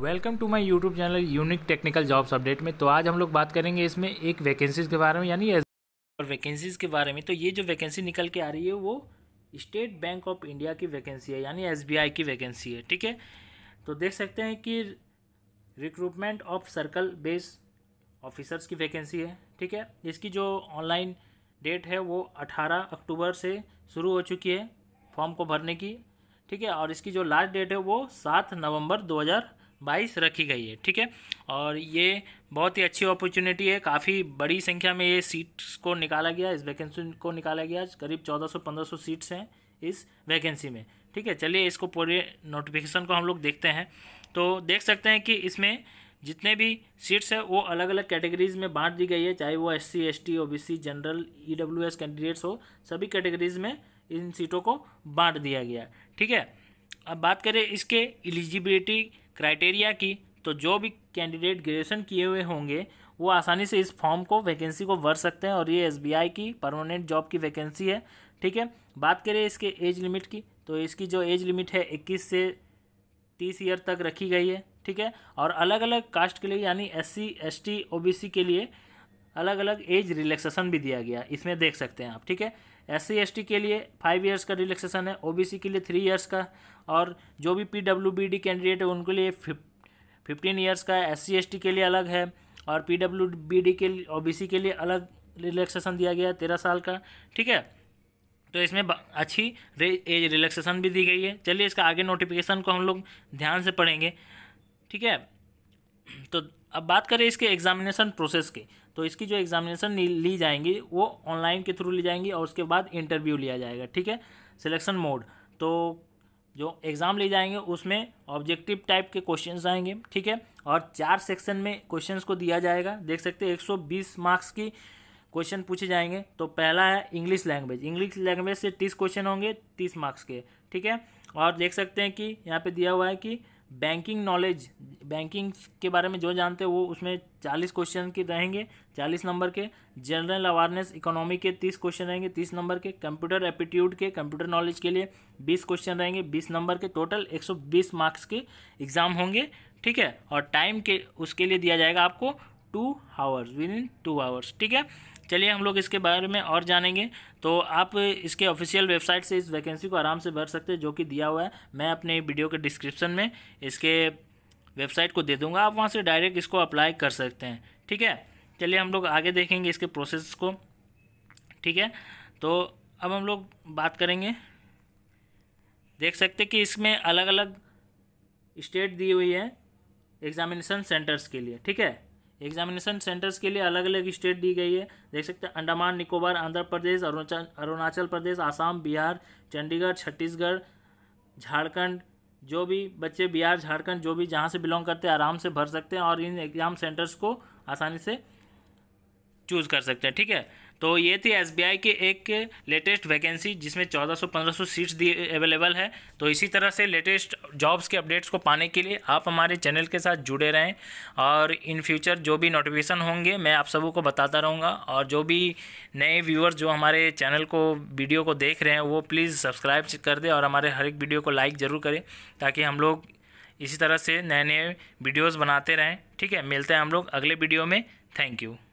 welcome to my YouTube channel unique technical jobs update में तो आज हम लोग बात करेंगे इसमें एक वैकेंसीज के बारे में यानी और वैकेंसीज के बारे में तो ये जो वैकेंसी निकल के आ रही है वो स्टेट बैंक ऑफ इंडिया की वैकेंसी है यानी एस की वैकेंसी है ठीक है तो देख सकते हैं कि recruitment of circle base officers की वैकेंसी है ठीक है इसकी जो ऑनलाइन डेट है वो अठारह अक्टूबर से शुरू हो चुकी है फॉर्म को भरने की ठीक है और इसकी जो लास्ट डेट है वो सात नवंबर 2000 बाईस रखी गई है ठीक है और ये बहुत ही अच्छी अपॉर्चुनिटी है काफ़ी बड़ी संख्या में ये सीट्स को निकाला गया इस वैकेंसी को निकाला गया करीब चौदह सौ पंद्रह सौ सीट्स हैं इस वैकेंसी में ठीक है चलिए इसको पूरे नोटिफिकेशन को हम लोग देखते हैं तो देख सकते हैं कि इसमें जितने भी सीट्स हैं वो अलग अलग कैटेगरीज में बांट दी गई है चाहे वो S C S T O B C general E W S candidates हो सभी कैटेगरीज में इन सीटों को बांट दिया गया ठीक है अब बात करें इसके एलिजिबिलिटी क्राइटेरिया की तो जो भी कैंडिडेट ग्रेजुएशन किए हुए होंगे वो आसानी से इस फॉर्म को वैकेंसी को भर सकते हैं और ये एस की परमानेंट जॉब की वैकेंसी है ठीक है बात करें इसके एज लिमिट की तो इसकी जो एज लिमिट है इक्कीस से तीस ईयर तक रखी गई है ठीक है और अलग अलग कास्ट के लिए यानी S C S T O B C के लिए अलग अलग एज रिलैक्सेशन भी दिया गया इसमें देख सकते हैं आप ठीक है एस सी के लिए फाइव ईयर्स का रिलैक्सेशन है ओबीसी के लिए थ्री ईयर्स का और जो भी पीडब्ल्यूबीडी कैंडिडेट है उनके लिए फिफ्टीन ईयर्स का एस सी के लिए अलग है और पीडब्ल्यूबीडी के लिए ओबीसी के लिए अलग रिलैक्सेशन दिया गया है तेरह साल का ठीक है तो इसमें अच्छी रे एज रिलैक्सेशन भी दी गई है चलिए इसका आगे नोटिफिकेशन को हम लोग ध्यान से पढ़ेंगे ठीक है तो अब बात करें इसके एग्जामिनेशन प्रोसेस की तो इसकी जो एग्जामिनेशन ली जाएंगी वो ऑनलाइन के थ्रू ली जाएंगी और उसके बाद इंटरव्यू लिया जाएगा ठीक है सिलेक्शन मोड तो जो एग्ज़ाम ले जाएंगे उसमें ऑब्जेक्टिव टाइप के क्वेश्चन आएंगे ठीक है और चार सेक्शन में क्वेश्चन को दिया जाएगा देख सकते हैं 120 मार्क्स की क्वेश्चन पूछे जाएंगे तो पहला है इंग्लिश लैंग्वेज इंग्लिश लैंग्वेज से तीस क्वेश्चन होंगे तीस मार्क्स के ठीक है और देख सकते हैं कि यहाँ पे दिया हुआ है कि बैंकिंग नॉलेज बैंकिंग के बारे में जो जानते हैं वो उसमें चालीस क्वेश्चन के रहेंगे चालीस नंबर के जनरल अवेयरनेस इकोनॉमी के तीस क्वेश्चन रहेंगे तीस नंबर के कंप्यूटर एप्टीट्यूड के कंप्यूटर नॉलेज के लिए बीस क्वेश्चन रहेंगे बीस नंबर के टोटल एक सौ बीस मार्क्स के एग्ज़ाम होंगे ठीक है और टाइम के उसके लिए दिया जाएगा आपको two hours within two hours ठीक है चलिए हम लोग इसके बारे में और जानेंगे तो आप इसके ऑफिशियल वेबसाइट से इस वैकेंसी को आराम से भर सकते हैं जो कि दिया हुआ है मैं अपने वीडियो के डिस्क्रिप्शन में इसके वेबसाइट को दे दूंगा आप वहाँ से डायरेक्ट इसको अप्लाई कर सकते हैं ठीक है चलिए हम लोग आगे देखेंगे इसके प्रोसेस को ठीक है तो अब हम लोग बात करेंगे देख सकते कि इसमें अलग अलग स्टेट दी हुई है एग्जामिनेशन सेंटर्स के लिए ठीक है एग्जामिनेशन सेंटर्स के लिए अलग अलग स्टेट दी गई है देख सकते हैं अंडमान निकोबार आंध्र प्रदेश अरुणाचल अरुणाचल प्रदेश आसाम बिहार चंडीगढ़ छत्तीसगढ़ झारखंड जो भी बच्चे बिहार झारखंड जो भी जहाँ से बिलोंग करते हैं आराम से भर सकते हैं और इन एग्ज़ाम सेंटर्स को आसानी से चूज़ कर सकते हैं ठीक है तो ये थी एस के एक लेटेस्ट वैकेंसी जिसमें 1400-1500 सीट्स दी अवेलेबल है तो इसी तरह से लेटेस्ट जॉब्स के अपडेट्स को पाने के लिए आप हमारे चैनल के साथ जुड़े रहें और इन फ्यूचर जो भी नोटिफिकेशन होंगे मैं आप सबों को बताता रहूँगा और जो भी नए व्यूअर्स जो हमारे चैनल को वीडियो को देख रहे हैं वो प्लीज़ सब्सक्राइब कर दें और हमारे हर एक वीडियो को लाइक ज़रूर करें ताकि हम लोग इसी तरह से नए नए वीडियोज़ बनाते रहें ठीक है मिलते हैं हम लोग अगले वीडियो में थैंक यू